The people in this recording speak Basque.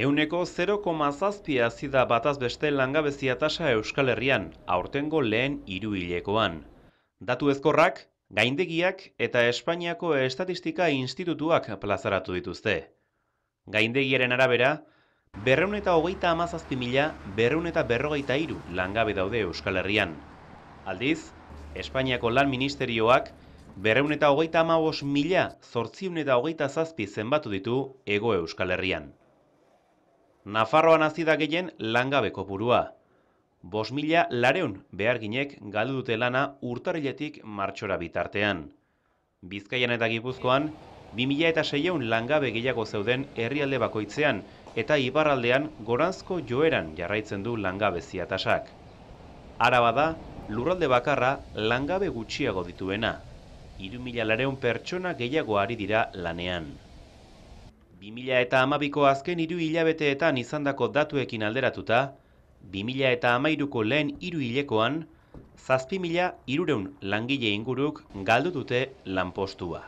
Euneko 0,6 azida bataz beste langabezia tasa Euskal Herrian, aurtengo lehen iruilekoan. hilekoan. Datu ezkorrak, gaindegiak eta Espainiako Estatistika Institutuak plazaratu dituzte. Gaindegiaren arabera, berreun eta hogeita amazazpi mila, berreun eta berrogeita iru langabe daude Euskal Herrian. Aldiz, Espainiako Lan Ministerioak, berreun eta hogeita amabos mila, zortziun eta hogeita zazpi zenbatu ditu ego Euskal Herrian. Nafarroan hasi da gehien langabeko burua. Bos mila lareun behar ginek galdu dute lana urtariletik martxora bitartean. Bizkaian eta gipuzkoan, 2000 eta langabe gehiago zeuden herrialde bakoitzean eta ibarraldean goranzko joeran jarraitzen du langabe ziatasak. Araba da, lurralde bakarra langabe gutxiago dituena. mila lareun pertsona gehiago ari dira lanean. 2000 eta amabiko azken hiru hilabeteetan izandako datuekin alderatuta, 2000 eta amairuko lehen hiru hilekoan, zazpi irureun langile inguruk galdu dute lanpostua.